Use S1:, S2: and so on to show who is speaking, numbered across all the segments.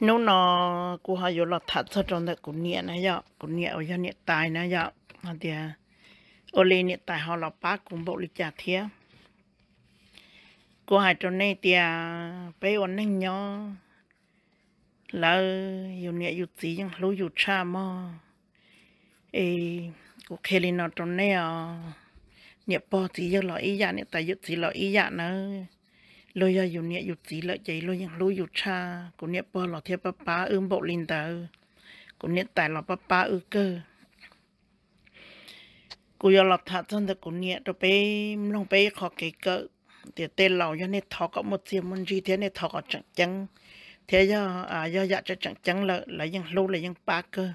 S1: nếu nó cô hay vô lọt thật cho trong đó cũng nhẹ này giờ cũng nhẹ ở nhẹ tài này giờ mà thì ở đây nhẹ tài họ lọt bác cũng bộ lịch trả thiệt cô hay trong này thì bây giờ nên nhớ là yêu nhẹ yêu tí nhưng lúc yêu cha mà ê cô kêu lên ở trong này à nhẹ bỏ gì giờ lọ ý dạ nhẹ tài yêu gì lọ ý dạ nữa lôi ra dù nhẹ dù tí lại chạy lôi những lôi cha cô nhẹ bơ lọ theo ba ba ương bộ linh tờ cô nhẹ tài lọ cơ cô giờ lọ thả chân thì cô nhẹ rồi bé lòng bé khó kể cỡ thì tên lọ cho nên thọ có một tiền môn gì thế nên thọ có chẳng chẳng thế do à do dạ cho chẳng chẳng là là những lôi là những ba cơ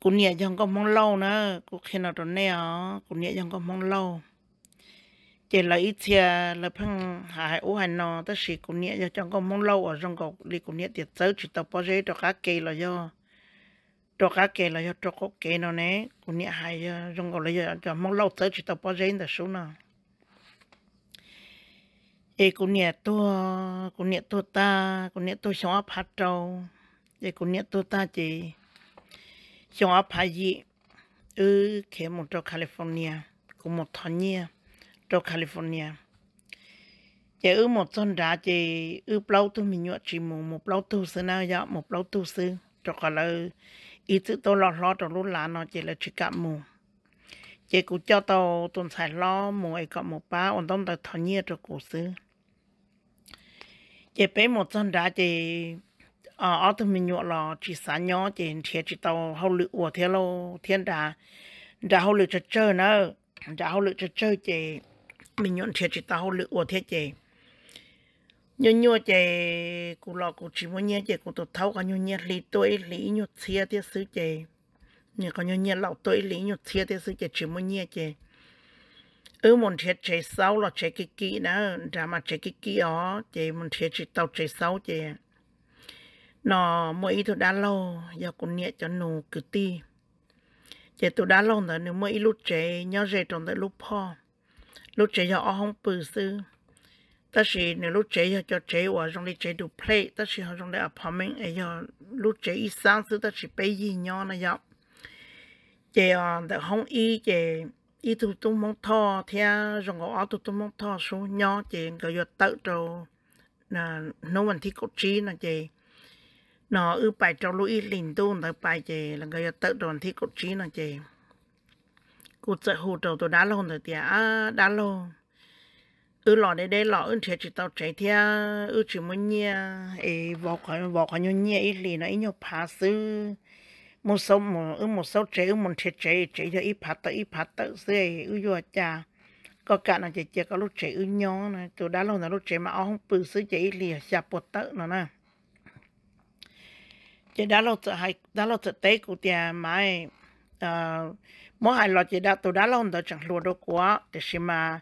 S1: cô nhẹ chẳng có mong lâu nữa cô khi nào rồi nè cô nhẹ chẳng có mong lâu chỉ là ít chia là phăng hải ô hải nọ tất xì cũng nhẹ cho trong con mong lâu ở trong gọc đi cũng nhẹ tiệt tới chỉ tập bao giấy cho cá kê là do cho cá kê là do cho có kê nó nè cũng nhẹ hải ờ, trong gọc là do cho mong lâu tới chỉ tập bao giấy là số nào ê cũng nhẹ tôi cũng nhẹ tôi ta cũng nhẹ tôi xong áp hạt trâu ê cũng nhẹ tôi ta chỉ xong áp hạt gì ừ khi một cho California cũng một thằng nhia trong California chị ư một tuần đã chị ư lâu tu mình nhọ chỉ một một lâu tu sư nào vậy một lâu tu sư cho cả là ý thức tôi lo lo trong lúc là nó chỉ là chỉ cảm mù chị cũng cho tàu tuần xài lo mù ấy có một ba ổn tâm được thọ nhiệt cho cổ sư chị bé một tuần đã chị ở ở tu mình nhọ là chỉ sáng nhỏ chị thiệt chỉ tàu hậu lự của thiên lô thiên đà đã hậu lự cho chơi nữa đã hậu lự cho chơi chị mình nhận thiệt chỉ tao lựa của thiệt chị nhớ nhớ chị cụ lọ cụ chỉ muốn nhớ chị cụ tụt thấu có nhớ nhớ lý tôi lý nhớ thiệt thiệt xứ chị nhớ có nhớ nhớ lão tôi lý nhớ ừ, thiệt thiệt xứ chị chỉ muốn nhớ chị ở một thiệt chị sau là chị cái kỹ đó ra mà chị cái kỹ đó chị một thiệt chị tao chị sau chị nó mỗi ít tôi đã lâu giờ cũng nhẹ cho nụ cử ti chị tôi đã lâu rồi, nếu mỗi lúc chị nhớ về trong tới lúc po lúc chế cho ông bự sư ta chỉ nếu lúc chế cho cho chế và trong đi chế đủ play ta chỉ họ trong đây apartment ấy giờ lúc chế ít sáng sư ta chỉ bây gì nhau này giờ, chế à để không y chế y tụ tụ mong thọ theo trong cái tụ tụ mong thọ số nhau chế cái giờ tự rồi là nấu mình thích cốt trí là chế nó ở bài trong lối y linh tu là bài chế là cái giờ tự rồi thích cốt trí là chế cụ sợ hồ đầu tôi đá lông rồi thì à đá lông ư lọ đây đây lọ ư trẻ chỉ tao chạy theo ư chỉ muốn nhia ấy vò khỏi vò khỏi nhau nhia ít lì nó ấy nhau phá sư một số một ư một số trẻ ư một trẻ trẻ trẻ cho ít phá tự ít phá tự dưới ư vừa cha có cả là trẻ trẻ có lúc trẻ ư nhỏ này tôi đá lông là lúc trẻ mà ông không bự sư trẻ ít lì xà bột tự nó nè chỉ đá lông sợ hay đá lông sợ tế của tiền mà Ờ, mỗi hai lo chỉ đã tôi đã lâu đó chẳng luôn đâu quá để xem mà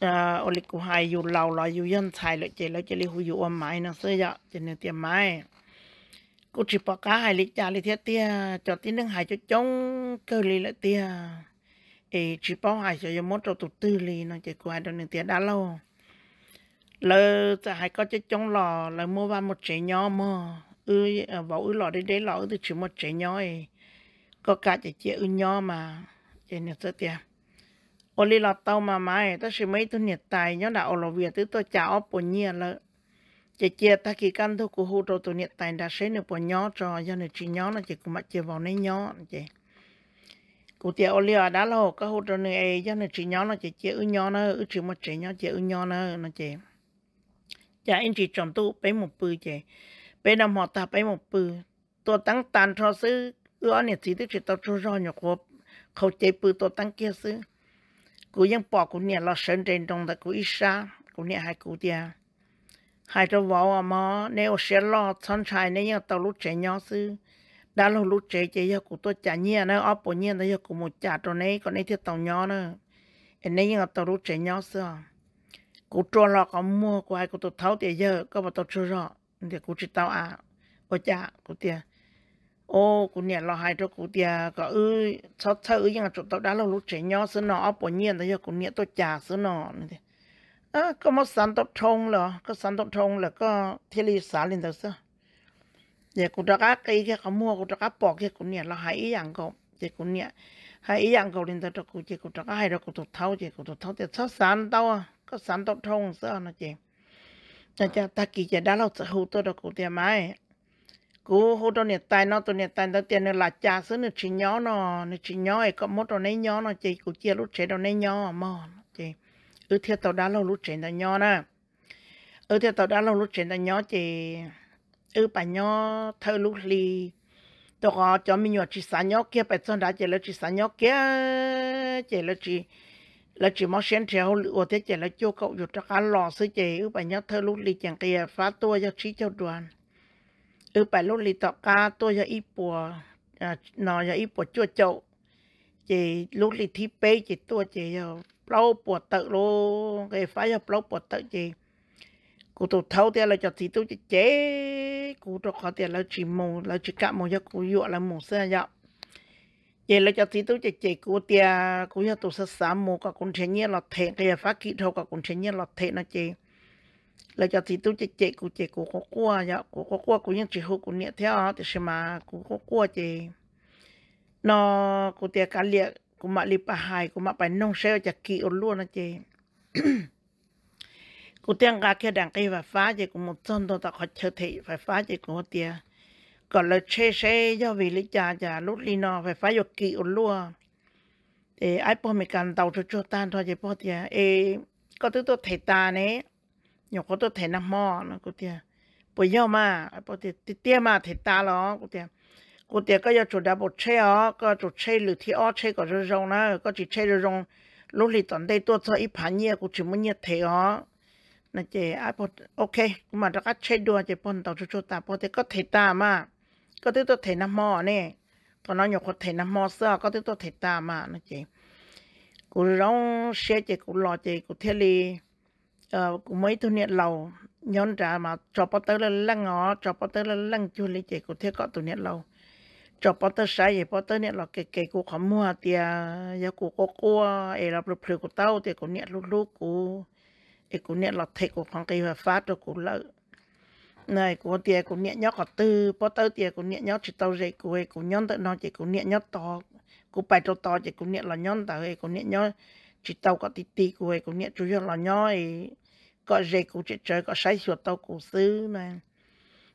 S1: ờ, ô lịch của hai dù lâu là dù dân xài lại chỉ lại chỉ li hữu dù ôm mãi nó xây dạ chỉ nên tiền mãi cô chỉ bỏ cá hai lịch trả lịch thiết tia cho tin nước hai cho chống cơ li lại tia ấy chỉ bỏ hai cho dù mốt cho tụt tư li nó chỉ của hai đó nên tiền đã lâu ấy có cả chỉ chịu nhau mà chỉ nhận thứ tiền ô li lọt tàu mà mai tôi sẽ mấy tôi nhiệt tài nhớ đạo lò việc tới tôi chào bổ nhiên lợ chỉ chia ta kỳ căn thôi của hồ đồ tôi nhiệt tài đã xế được bổ nhau cho do này chỉ nhau là chỉ cũng mà chia vào nấy nhau chị cụ tiệt ô li ở đã lâu có hồ đồ này do này chỉ nhau là chỉ chia ư nhó nữa ư chỉ một chỉ nhó chỉ nhau nữa nó chị dạ anh chị chồng tu bé một bự chị bé năm họ ta bé một bự tôi tăng tàn cho sư ưa nè chỉ tức chỉ tao cho rõ nhọc hộp khẩu chế bự tổ tăng kia sư cú yên bỏ cú nè lo sơn trên đồng là cú ít xa cú nè hai cú tia hai cho vợ à mà nếu sẽ lo thân trai nên yên tao lúc trẻ nhỏ sư đã lo lúc trẻ chế giờ cú tôi trả nhiên nữa ấp bộ nhiên giờ cú một trả cho này còn này thiết tao nhỏ nữa anh nên yên tao lúc trẻ nhỏ sư cú cho lo có mua của ai cú tôi tháo tiền giờ có mà tao chưa rõ thì cú chỉ tao à ôi cha cú tiền ô cũng nhà lo hai cho cụ tia có ư cho cho ư nhưng mà chụp tao đã lâu lúc trẻ nhỏ xứ nọ bổ nhiên tới giờ cũng nhà tôi trả xứ nó à có một sản tộc thông là có sản tộc thông là có thiên lý xã lên tới xứ giờ cũng đã các cái cái có mua cũng đã các bỏ cái cũng nhà lo hai ý dạng cậu giờ cũng nhà hai ý dạng cậu lên tới cho cụ chỉ cũng đã các hai đó cũng tụt thâu chỉ cũng tụt thâu thì cho sản tao à có sản tộc thông xứ à, nó chị cho cho ta kỳ giờ đã lâu sở hữu tôi đó cụ tia mãi cú hô đó nhiệt tay nó tụi nhiệt tài đó tiền là cha xứ nó chỉ nhỏ nó nó chỉ nhỏ ấy có mốt đó nấy nhỏ nó chị cụ chia lúc trẻ đó nấy nhỏ mà chị ư theo tàu đá lâu lúc trẻ đó nhỏ nè ư theo tàu đá lâu lúc trẻ đó nhỏ chị ư ừ, bà nhỏ thơ lúc ly tôi có cho mình nhỏ chỉ sáng nhỏ kia phải cho đã chị lấy chỉ sáng nhỏ kia chị là lấy là chỉ mong xem theo ủa thế chị lấy cho cậu dục cho cá lò xứ chị ư ừ, bà nhỏ thơ lúc ly chẳng kia phá tua cho trí cho đoàn ừ bà lúc lì tọa cá tôi giờ ít bùa à, nó giờ ít bùa chua chậu chỉ lúc lì thi bê chỉ tôi chỉ giờ lâu bùa tự lô cái phải cho lâu bùa tự chỉ cụ tụ thâu tiền là cho tí tôi chỉ chế cụ tụ khó tiền là chỉ mù là chỉ cả mù cho cụ dụ là mù xe dạo vậy là cho tí tôi chỉ chỉ cụ tiền cụ cho tụ sẽ sám mù cả cũng thế nhiên là thế cái phát kỹ thuật cả cũng thế nhiên là thế nó chỉ ลยจะติดตัวเจ๊กูเจ๊กูก็กลัวอยากกูก็กลัวกูยังจะหูกูเนี่ยเท่าแต่เช้ามากูก็กลัวเจ๊นอกูเตียการเลียกูมาลิปะหายกูมาไปน้องเชลจะกี่อรัวนะเจ๊กูเตียงกาแค่ดังกีไฟฟ้าเจ๊กูหมดจนตัวตาขอเชื่อถือไฟฟ้าเจ๊กูเตียก่อนเลยเชเชย่าวิลิจาจาลุลีนอไฟฟ้าหยกี่อรั่วเอไอพ่อเมกันเตาชุ่ช่ยตานทอเจ๊พ่อเตียเอก็ตัวตัวเทตาเนี้ nhỏ có tôi thấy nó mò nó cô tia bây giờ mà bây giờ tia mà thấy ta lo cô tia cô tia có giờ chủ đã bột chơi ó có chủ chơi lử thi ó chơi có rồi rong nó có chỉ chơi rồi rong lúc thì tận đây tôi cho ít phản nhiệt cô chỉ muốn nhiệt thế ó nó chỉ ai bột ok mà nó cắt chơi đùa chỉ bột tàu cho ta bột thì có thấy ta mà có tôi thấy nó mò nè còn nó nhỏ có thấy nó mò sao có tôi thấy ta mà nó chỉ cô rong xe chỉ cô lo chỉ cô thế liền ờ cũng mấy thu niệm lầu nhón trả mà cho bao tớ lên lăng ngõ cho bao tớ lên lăng chu lý chị của thiết có tu niệm lầu cho bao tớ sai gì bao tớ niệm lầu kề kề của khó mua thì giờ của cô cô ấy là bực bực của tao thì của niệm lúc lúc của ấy của niệm là thầy của phong cây và phát rồi của lợ, này của tiền của niệm nhóc có tư bao tớ tiền của niệm nhóc chỉ tao dậy của ấy của nhón tự nó chỉ của niệm nhóc to của bài cho to chỉ của niệm là nhón tao ấy của niệm nhóc chỉ tao có tí tí của ấy của niệm chủ yếu là nhói có rể cũng chết chơi có sai chuột tao cũng xứ này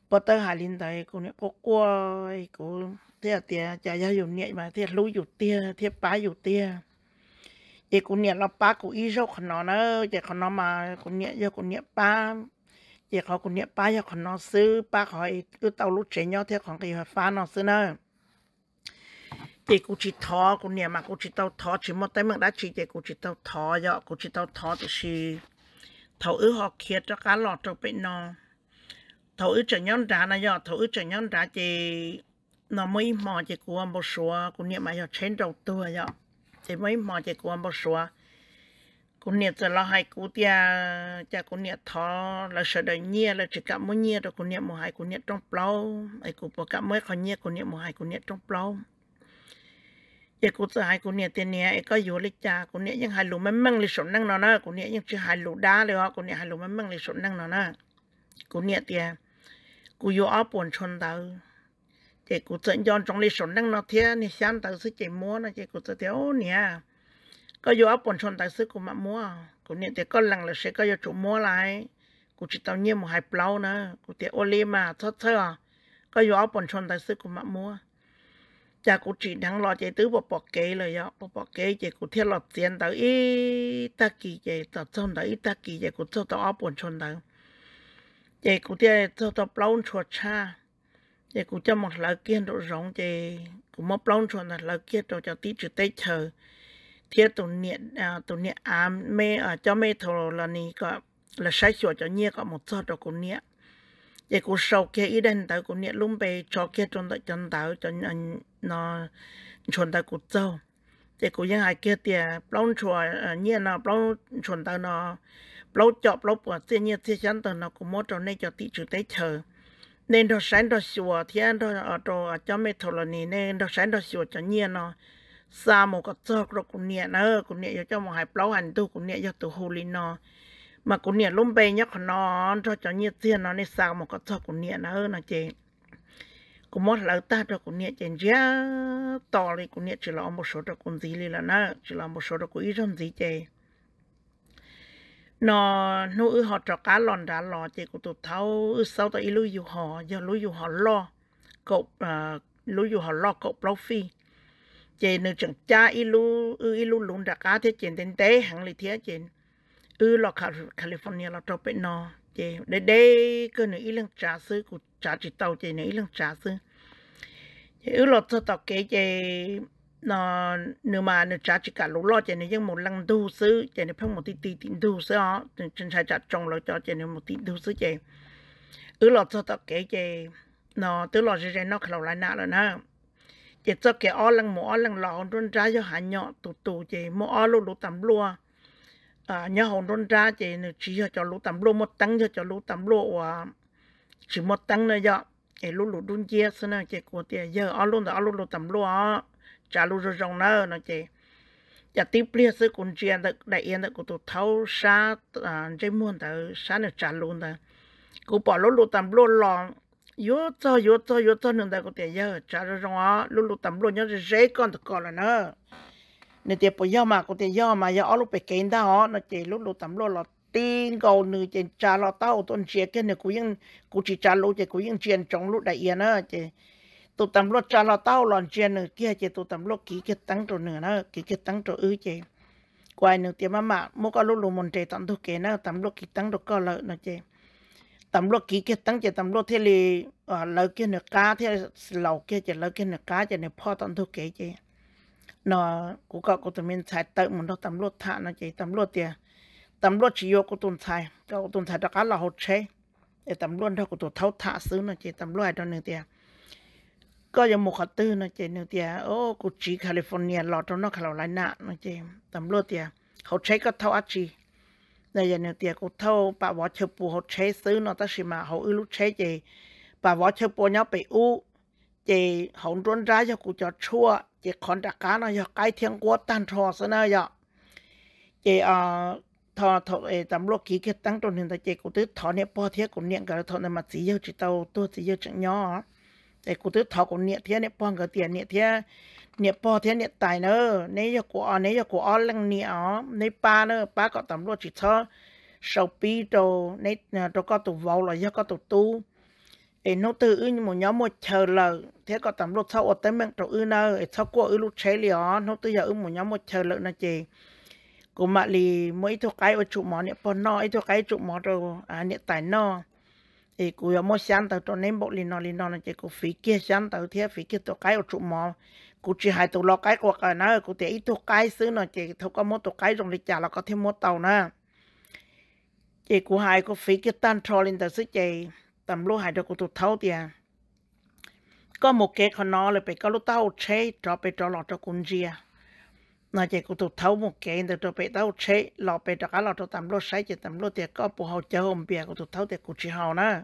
S1: bỏ tới hà linh đấy cũng nè có quay cũng thế là tiền chả giao dụng nhẹ mà thế lũ dụng tia thế bá dụng tia vậy cũng nhẹ là bá cũng ý rau khẩn nó nữa vậy khẩn nó mà cũng nhẹ giờ cũng nhẹ bá vậy họ cũng nhẹ bá giờ khẩn nó xứ bá hỏi cứ tao lũ trẻ nhau thế còn cái hỏi phá nó xứ nữa chị cũng chỉ thọ cũng nhẹ mà cũng chỉ tao thọ chỉ một tay mình đã chỉ chị cũng chỉ tao thọ giờ cũng chỉ tao thọ thì thầu ư họ kia cho cá lọt cho bệnh nó thầu ư trở nhon đá này giờ thầu ư trở nhon đá chỉ nó mới mò chỉ của một số cũng niệm mà giờ trên đầu tua giờ chỉ mới mò chỉ của một số cũng niệm giờ lo hai cú tia cha cũng niệm thọ là sợ đời nhia là chỉ cả mỗi nhia rồi cũng niệm một hai cũng niệm trong plau ấy cũng bỏ cả mỗi con nhia cũng niệm một hai cũng niệm trong plau giờ cô sợ hai cô nè tiền nè ấy có vô lấy cha cô nè nhưng hai lũ mắm măng lấy sốn năng nó nè cô nè nhưng chưa hai lũ đá lấy họ cô nè hai lũ mắm măng lấy sốn năng nó nè cô nè tiền cô vô áo buồn chôn tao chị cô sợ giòn trong lấy sốn năng nó thế nè xem tao sẽ chạy múa nè cô sợ thế ô có vô áo buồn chôn tao sẽ cô mặc múa cô nè tiền có lần là sẽ có vô chủ múa lại cô chỉ tao nhiên một hai plau nè cô tiền ô li mà thất thơ có vô áo buồn chôn tao sẽ cô mặc múa cha cụ chỉ đang lo chạy tứ bộ bỏ kế rồi đó bộ bỏ kế chạy cụ thiết lọt tiền tới ít ta kỳ chạy tập trong tới ít ta kỳ chạy cụ cho tao áp buồn chôn tới chạy cụ thiết cho tao plon chuột cha chạy cụ cho một lời kiên độ rộng chạy cụ mất plon chuột là lời kiên độ cho tí chữ tây chờ thiết tụ niệm tụ niệm ám mê ở cho mê thổ là ní có là sai sửa cho nhia có một số đồ cụ niệm chạy cụ sầu kia ý đen tới cụ niệm lung bề cho kia trong tới chân tới cho nó chuẩn ta cụt dâu thì cũng những ai kia thì à, lâu chùa à, nhiên nó lâu chuẩn ta nó lâu chọc lâu của thiên nhiên thế chắn tờ nó cũng mỗi chỗ này cho tí chữ tế chờ nên đồ sáng đồ sủa thì anh đồ ở đồ cho mấy thổ lần này nên đồ sáng đồ sủa cho nhiên nó xa một cái chọc rồi cũng nhẹ nó cũng nhẹ cho một hai lâu hành tu cũng nhẹ cho tu hồ linh nó mà cũng nhẹ lung bê nhóc nó cho cho nhiên thiên nó nên xa một cái chọc cũng nhẹ nó là chị cũng mất lão ta đó cũng nhẹ chén giá to đi cũng nhẹ chỉ là một số đó cũng gì đi là na chỉ là một số đó cũng ít trong gì chơi nó nó ư họ trọ cá lòn đã lò chỉ của tụt tháo ư sau tới lưu dù họ giờ lưu dù họ lo cột lưu dù họ lo cậu à, lâu phi chỉ nếu chẳng cha lưu ư ilu lún đã cá thế chuyện tên té hẳn lý thế chuyện ư lo California lo trọ bên nó chỉ để đây cơ nữa ý lăng trà sư của trà chỉ tàu chỉ nữa ý lăng trà sư yếu lo cho tập kể gì nó ờ, nếu mà nó trả chỉ cả lũ lo cho nên những một lần thu sư cho nên phong một tí tí tí thu sư đó trên sai trả trồng lo cho cho nên một tí thu sư chị ứ lo cho tập kể gì nó tự lo cho nó khẩu lại nã rồi nè chị cho cái ó lần một ó lần lò hồn ra cho hạ nhỏ tụ tụ chị một ó lũ lũ tầm lúa à ờ, nhớ hồn rôn ra nó chỉ cho lũ tầm lúa một tăng cho lũ tầm lúa chỉ một tăng nữa vậy cái lú lú đun chia xí nó chị của tiền giờ ăn luôn rồi ăn luôn tầm luôn á trả luôn rồi rong nơ nó chị giờ tiếp lia xí cũng chuyện được đại yên được của tôi thâu sa à chơi muôn tới sa nó trả luôn đó cũng bỏ lú lú tầm luôn lòng yo cho yo cho yo cho nên đại của tiền giờ trả rồi rong á lú lú tầm luôn nhớ dễ con được con là nó nên tiền bây giờ mà của tiền giờ mà giờ ăn lúc bị kiện đó nó chị lú lú tầm luôn lọt tí gầu nữ trên cha lo tao tôn chia cái nữ cũng yên cũng chỉ cha lũ chỉ cũng yên chuyện trong lúc đại yên á chỉ tụ tầm lúc cha lo tao lòn chuyện nữ kia chỉ tụt tầm lúc kĩ cái tăng chỗ nữa nó kỹ cái tăng chỗ ư chỉ quay nữ tiệm mà mua cái lúc lũ mình chỉ tầm thuốc ờ, kia nó tầm lúc kĩ tăng được có lợi nó chỉ tầm lúc kĩ cái tăng chỉ tầm lúc thế li lợi cái nữ cá thế lầu kia chỉ lợi cái nữ cá chỉ nữ pho tầm thuốc kia chỉ nó cũng có cũng tụi mình chạy tới mình nó tầm lúc thả nó chỉ tầm lúc tiền tầm luôn chỉ yêu của tuần thai cho của tuần thai đó cá là hột chế để tầm luôn thôi của tổ thấu thả xứ nó chỉ tầm luôn đó nữa tiền có giờ một khát tư nó chỉ nữa tiền ô của chỉ California lọt trong nó khảo lại nạ nó chỉ tầm luôn tiền hột chế có thấu ác chỉ này giờ nữa tiền của thấu bà vợ chụp bù hột chế xứ nó ta xì mà hậu ư lúc chế gì bà vợ chụp bù nhau bị u chị hậu trốn ra cho cụ cho chua chị còn đặc cá nó cho cái thiên quốc tan trò xứ nó giờ chị à thọ thọ ấy ờ, tạm lúc ký cái tăng trong hiện tại chế cụ tứ thọ niệm po thiết cũng niệm cả thọ này mà chỉ yêu chỉ tàu tôi chỉ yêu chẳng nhỏ để cụ tứ thọ cũng niệm thiết niệm po cái tiền niệm thiết niệm po thiết niệm tài nữa nấy giờ của nấy giờ của lăng niệm nấy ba nữa ba có tạm lúc chỉ thọ sau pi đồ nấy đồ có tụ vào là do có tụ tu để nó từ ư một nhóm một chờ lợ thế có tầm lúc sau ở tới mình trâu ư nơ ấy sau qua ư lúc chế liền, nó từ giờ ư một nhóm một chờ lợ là gì cô mà li mỗi thuốc cái ở chỗ mỏ nè bọn no ấy thuốc cái chỗ mỏ rồi ah, à nè tại no thì cô có mỗi sáng tàu cho nên bộ lì nó lì nó là chỉ cô phí kia sáng tàu thế phí kia thuốc cái ở chỗ mỏ cô chỉ hai tàu lo cái của cái nó cô để ít thuốc cái xứ nó chỉ thâu có mỗi thuốc cái trong lịch trả là có thêm mỗi tàu nữa chỉ cô hai cô phí kia tan trò lên tàu xứ chỉ tầm lúa hai được cô tụt thâu tiền có một cái con nó là bị có lúc tao chế cho bị cho lọt cho cùng chia nó chỉ cũng tụt thấu một cái để tụi bé đau chế lọ bé đó cả lọ tụi tầm lô sai chỉ tầm lô thì có bộ hậu chơi hôm bia của tụt thấu thì cũng chỉ hậu nè,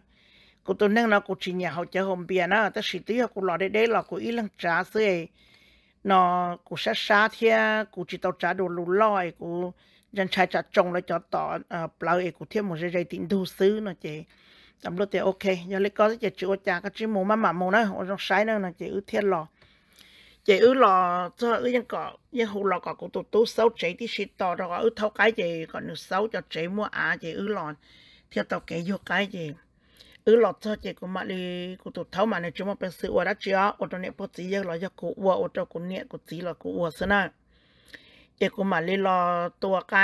S1: cũng tụi nâng nó cũng chỉ nhà hậu chơi hôm bia nữa ta sĩ tí cũng lọ để đây lọ cũng ít lần trả xưa nó cũng sát sát thia cũng chỉ tao trả đồ lù lòi cũng dân trai trả trồng lại cho tỏ bảo ờ, ấy cũng thêm một dây dây tin thu xứ nó chỉ tầm lô thì ok giờ lấy có cái chữ cha cái chữ mồm mà mồm nè, ở trong sai nữa nó chỉ ưu thiên lọ จอือหลอจะอือยังก่อยังหูหลอก่อกูตุตู้เสาเจที่ชิดต่อรอกอือเท่าไก่เจก่อนเสาจะเจมัวอาเจอือหลอนเที่ยตแกโยกไกเจอือหลอดเจกูมาเลยกูตุเท่ามาในจุดมันเป็นสื่อวัดเจ้าอุตเนปสีเยอะหลอดจะกูอวนอุตเจกูเนี่ยกูสีหลอดกูอวนซะนะเจกูมาเลยหลอตัวไก่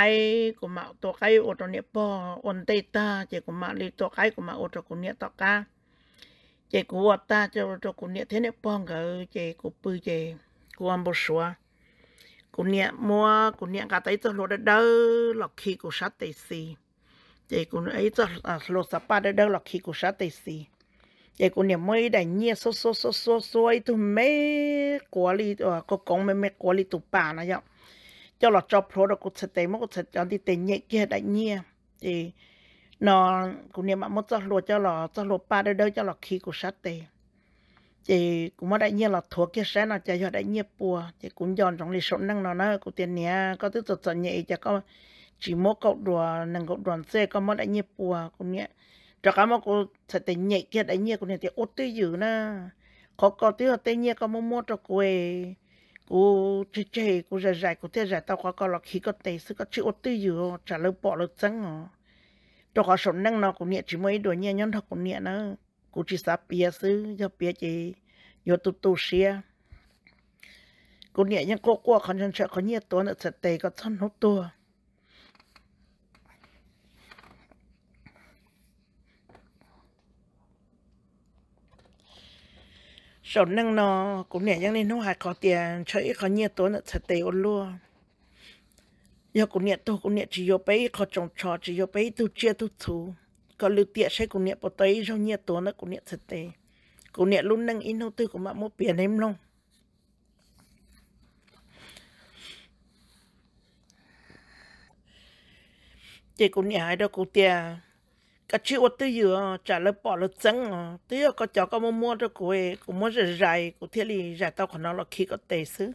S1: กูมาตัวไก่อุตเนี่ยปออุนเตต้าเจกูมาเลยตัวไก่กูมาอุตเจกนเนี่ยตอกา chị của ta cho cho cũng nhẹ thế này phong cả chị của bự chị của ăn bột xóa cũng nhẹ mua cũng nhẹ cả tay cho lô đất đâu lọc khí của sát tây xì chị cũng ấy cho à, lô sapa đất đâu lọc khí của sát tây xì chị cũng nhẹ mới đại nhẹ số số số số số ấy tụi mấy quả li có con mấy mấy quả li tụi bà này vậy cho lọt cho pro đó cũng sẽ tay mất cũng sẽ cho đi tay nhẹ kia đại nhẹ chị nó cũng niệm mà mất cho lúa cho lò cho lúa ba đôi đôi cho lò khí của sát tề chị cũng mới đại nhiên là thuộc kia sáng nó chạy cho đại nhiên bùa chị cũng dọn trong lịch sống năng nó nó cũng tiền nhé có thứ tật tận nhẹ cho có chỉ mỗi cậu đùa năng cậu đoàn xe có mất đại nhiên bùa cũng nhé cho cả một cô sẽ tề nhẹ kia đại nhiên cũng nhẹ thì ốt tư dữ nè có có thứ tây nhiên có mua mua cho quê cô chơi chị cô giải dài cô thế giải tao có có lọ khí có tề sức có chữ ốt tư dữ trả lời bỏ lời trắng cho họ sống năng nó cũng nhẹ chỉ mới đồ nhẹ nhân thật cũng nhẹ nữa, cũng chỉ sắp bia sư cho bia chỉ vô tu tu xia cũng nhẹ nhân cô qua còn chân sợ có ở sẽ tây có thân hút tua sống năng nó cũng nhẹ nhân nên nó hạt có tiền chơi có ở sẽ tây ôn luôn giờ cũng nhẹ tôi cũng nhẹ chỉ yêu bé khó trồng trò chỉ yêu bé tôi chia tôi thú có lưu tiệt sẽ cũng nhẹ bỏ tay rau nhẹ tổ nó cũng nhẹ thật tệ cũng nhẹ luôn năng in hậu tư của mạng mua biển em long chỉ cũng nhẹ hai đâu cũng tiệt cái chữ vật tư dừa trả lời bỏ lời trắng à tư có cháu có mua mua cho cô ấy cũng mua rải rải cũng thiết lý rải tao còn nó là khi có tệ xứ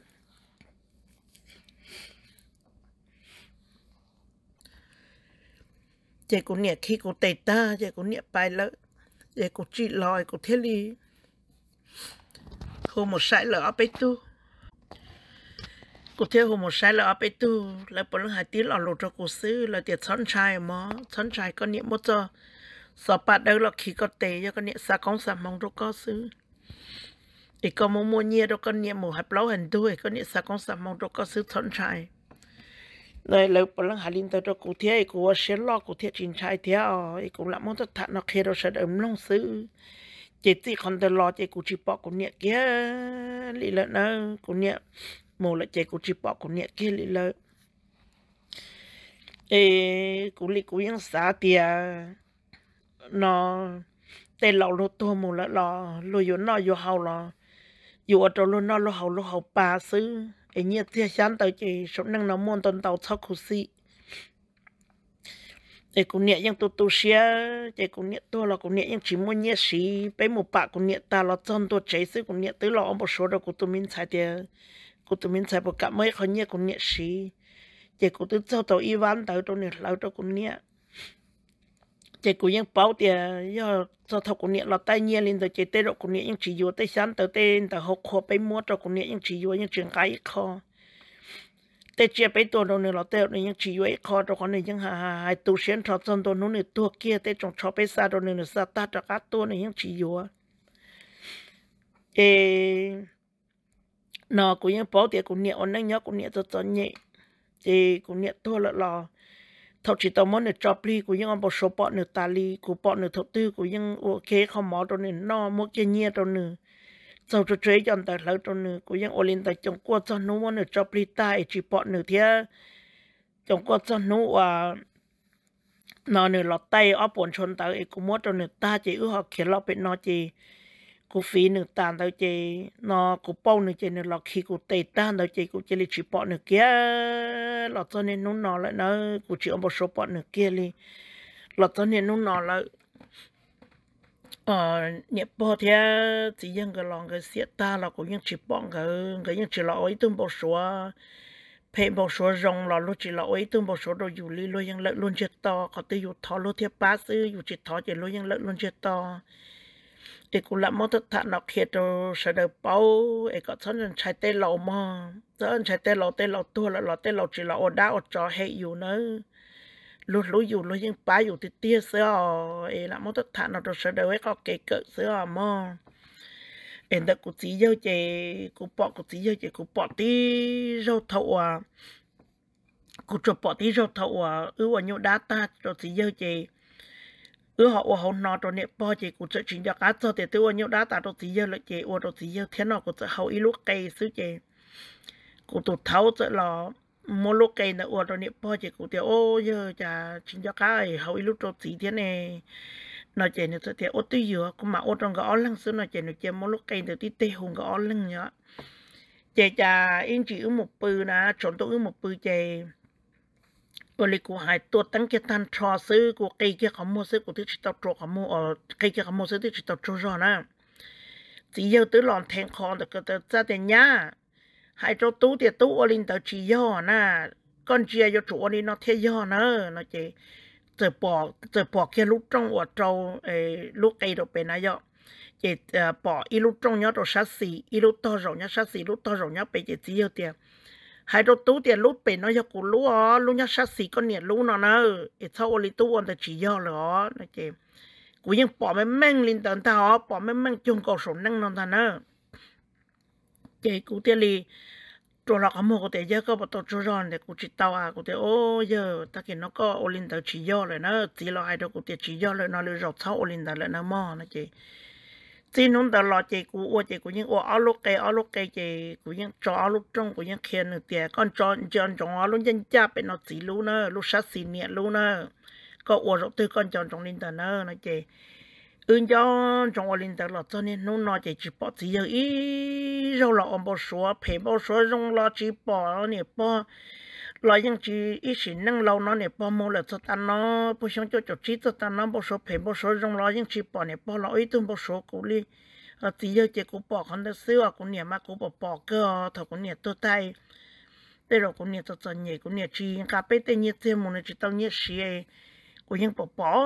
S1: chị cô nhẹ khi cô tệ ta chị cô nhẹ bài lỡ chị cô chỉ lòi cô thiết li hôm một sai lỡ áp tu cô thiết hôm một sai lỡ áp tu là bọn lúc hai tiếng lọ lụt cho cô xứ là tiệt sẵn trai mà sẵn trai con niệm một giờ sợ bạn đâu là khi có tệ cho con niệm xa con xa mong đâu có xứ thì có mua mua nhia đâu con niệm một hạt lâu hành đuôi con niệm xa con xa mong đâu có xứ sẵn trai เลยปลังหาลินตัวกูเทียกูว่าเชลล์กูเทียจินชายเทียไอ้กูละมันจะถ่านักเคโรเสดมลงซื้อ เจตีคอนเดลอเจกูจีปอกูเนี่ยเกี้ยลิลนะกูเนี่ยโมละเจกูจีปอกูเนี่ยเกี้ยลิละเอกูลีกูยังสาเตียนอแต่เราลดตัวโมละรอลอยอยู่นออยู่เฮาลออยู่อัตโลนอตอเฮาลอเฮาปลาซื้อ ấy nhiệt thiệt sáng tới chỉ số năng nó muốn tuần tàu sau khổ sĩ để cũng nhẹ nhưng tôi tôi xia ấy cũng nhẹ tôi là cũng nhẹ nhưng chỉ muốn nhẹ sĩ bé một bạn cũng nhẹ ta là chân tôi chạy sĩ cũng nhẹ tới lọ một số đó của tôi mình xài tiền của tôi mình xài một cả mấy khó nhẹ cũng nhẹ sĩ ấy cũng tới sau tàu Ivan tới tôi nhẹ lâu tôi cũng nhẹ chị cũng những bảo thì do do thọ của niệm là tay nhiên lên rồi chị tê độ của niệm những chỉ vô tay sáng tới tên ta học khó bay mua cho của niệm những chỉ vô những trường cái khó tê chia bay tuần đầu này là tê này những chỉ vô khó cho con này những hà hà hai tu xuyên thọ trong tuần nó này tua kia tê trong cho bay xa đầu này là xa ta cho cá tuần này những chỉ vô ê nó cũng những bảo thì của niệm ở đang nhớ của niệm cho cho nhẹ thì của niệm thua lợ lò ทาดชิตมอมนี่ยจอบลีกูยังเอาบอสปอเนีตาลีกูปอเนี่ยทอตื้อกูยังโอเคขาหมอตัวนี่นอมุกเงียตัวนื้เจ้าจะเจ๊ยจนแต่เล่าตัวนื้กูยังโอลินแต่จงกวดจนโนมนเนี่ยจอบลีตายจีปอเนืเทียจงกวดจนโว่านอนเนื้อหลอดไตอ้อปวนชนตาเอกูมดตอนเนื้อตาจีอือหอกเขียนเราเป็นนอจีกูฟีหนึ่งตานเราเจนอกูเป้าหนึ่งเจหนึ่งเราขี้กูเตะตานเราเจกูเจลิจีปอหนึ่งเกี้ยเราตอนนี้นุ่นนอแล้วนะกูจีอมบอสปอหนึ่งเกี้ยเลยเราตอนนี้นุ่นนอแล้วเออเนี่ยปอเทียจียังก็ลองก็เสียตาเราก็ยังจีปองก็ก็ยังจีเราไอ้ตุ้มบอสัวเพย์บอสัวรองเราลูกจีเราไอ้ตุ้มบอสัวเราอยู่ลีเรายังเลิกลุนเจตต่อเขาตีอยู่ทอลูกเทียป้าซื้ออยู่จิตทอเจเรายังเลิกลุนเจตต่อ thì cũng làm một thực thản nó kia đồ sẽ được bao ấy có thân nhân trái tê lẩu mà thân trái tê lẩu tê lẩu tua là lẩu tê lẩu chỉ là ở đã ở trò hệ dù nữa lúc lúc dù lúc những bá dù thì tia sữa ấy làm một thực thản nó đồ sẽ được ấy có cái cỡ sữa mà em đã cũng chỉ dâu chè cũng bỏ cũng chỉ dâu chè cũng bỏ tí rau thầu à cũng cho bỏ tí rau thầu à ưu ở nhau đá ta rồi chỉ dâu chè ư họ ủa hậu nọ cho nên bao chị cũng chơi chuyển cho cá cho thì tôi nhiều đá ta đồ gì giờ lại chị ủa đồ gì giờ thế nào cũng chơi hậu ít lúc cây xứ chị cũng tụt tháo chơi lò mua lúc cây nữa ủa đồ nên bao chị cũng tiêu ô giờ cha chuyển cho cá ấy hậu ít lúc đồ gì thế này nói chị nó chơi thì ô tôi dừa cũng mà ô trong cái ó lăng xứ nói chị nó chơi mua lúc cây từ tí tê hùng cái ó lăng nhá chị cha in chị ư một bự nè chọn tôi ư một bự chị ตัวเล็กกูหายตัวตั้งเกตันชอซื้อกูไก่เกี่ยขโมยซื้อกูที่ชิตโตขโมยเออไก่เกี่ยขโมยซื้อที่ชิตโตจอนะจีเยอตื้อหลอนแทงคอแต่ก็จะจะแต่ย่าหายโจตู้เตียตู้อลินแต่จีย่อนะก้อนเจียยจู่อันนี้นอเทียย่อนะนะเจเจอปอกเจอปอกแค่ลูกจ้องอวดเจ้าเอลูกไก่ดอกเป็นนายอเจปอกอีลูกจ้องยอดดอกชัดสีอีลูกต่อรองยอดชัดสีลูกต่อรองยอดไปเจจีเยอเตีย hai đầu túi tiền lúc bể nó cho cụ lú ó lú nhá sát xí con nhiệt lú nó nơ ừ, ít sau lì tú ăn ta chỉ do lỏ nó vẫn bỏ mấy măng lên tận ta ó bỏ mấy măng chung cầu sổ năng nó ta nơ chị cụ tiền li, rồi là có một cái giờ có bắt tổ chức để cụ chỉ tàu à cụ tế ô giờ ta kia nó có ô linh tao chỉ do rồi nó chỉ là hai đầu cụ tiền chỉ do rồi nó lừa rót sau ô linh tao lại nó mò nó chị จีนุ้นตลอดเจกูอ้วเจกูยังอ้วอาลูกเกเอาลูกเกเจกูยังจออาลูกจงกูยังเคียนเตียก้อนจอนจอนจงอาลูกยันจ้าเป็นนอสีรู้เนอ์ลูกชัดสีเนี่ยรู้เนอ์ก็อ้วรถตื้อก้อนจอนจงลินเต์เนอ์นะเจอื่นจอนจงอลินต่หลอดจอนนี้นุ้นนอเจจีปอสีเยอะอีเราหลออมบอสัวเพ่บอสัวจงหลอจีปอเนี่ยปอ lo yang chỉ ít chỉ năng lâu nó này bao mồ là cho ta nó bố xong cho cho chỉ cho ta nó bố số phải bố số trong lo yang chỉ bỏ này bỏ lo ít tuần bố số cũng đi ở tí giờ chỉ cũng bỏ con đất xưa cũng niệm mà cũng bỏ bỏ cơ à, thằng cũng niệm tôi tay đây rồi cũng niệm tôi cho nhảy cũng niệm chỉ cà phê tây nhiệt thêm một nơi chỉ tao nhiệt xì ấy cũng những bỏ bỏ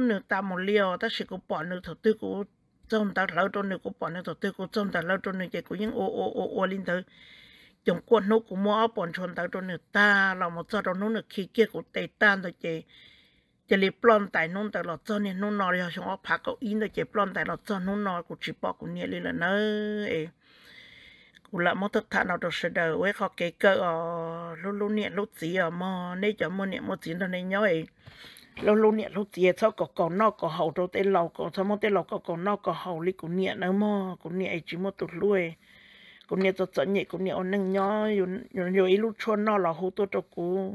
S1: nửa ta một liều ta sẽ cũng bỏ nửa thầu tư cũng trông ta lâu trong nửa cũng bỏ nửa thầu tư cũng trông ta lâu trong nửa chỉ cũng những ô ô ô ô linh tới chúng quân nô cũng mua bọn chọn tao cho nước ta làm một cho đó nó nước khí kia của tây tan rồi chị chị lấy plon tại nô, tại lọt cho nên nó nói là chúng nó phá cậu in rồi chị plon tại lọt cho nô nói của chị bỏ của nhẹ lên là nơi cụ là một thực thà nào được sờ đời với khó cái cơ ở lúc lúc nhẹ lúc gì ở mò nên cho mò nhẹ mò gì đó nên nhớ ấy lúc lúc nhẹ lúc gì cho có còn nó có hậu đâu tên lầu có cho mò tên lầu có còn nó có hậu lý của nhẹ nữa mò cũng nhẹ chỉ mò tụt lui cũng nhiều tớ nhẹ cũng nhiều nâng nhó nhiều nhiều ít lúc chôn nó là hô tôi cho cú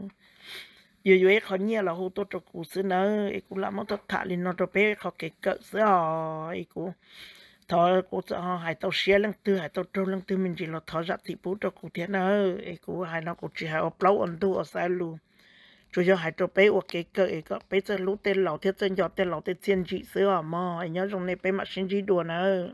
S1: nhiều nhiều ít khó nhiều là hô tôi cho cú xứ nữa ít cú làm mất tất thả lên nó cho bé khó kể cỡ xứ họ ít cú thọ cú cho hải tàu xe lăng tư hải tàu trâu lăng tư mình chỉ là thò ra thì bố cho cú thế nữa ít cú hải nó cú chỉ hải ốp lâu ẩn tu ở sai luôn chủ yếu hải cho bé ở kể cỡ ít cú bé chơi lú tên lão thiết chơi giọt tên lão tên xiên chỉ xứ mò, mà nhớ trong này bé mặc xiên chỉ đùa nữa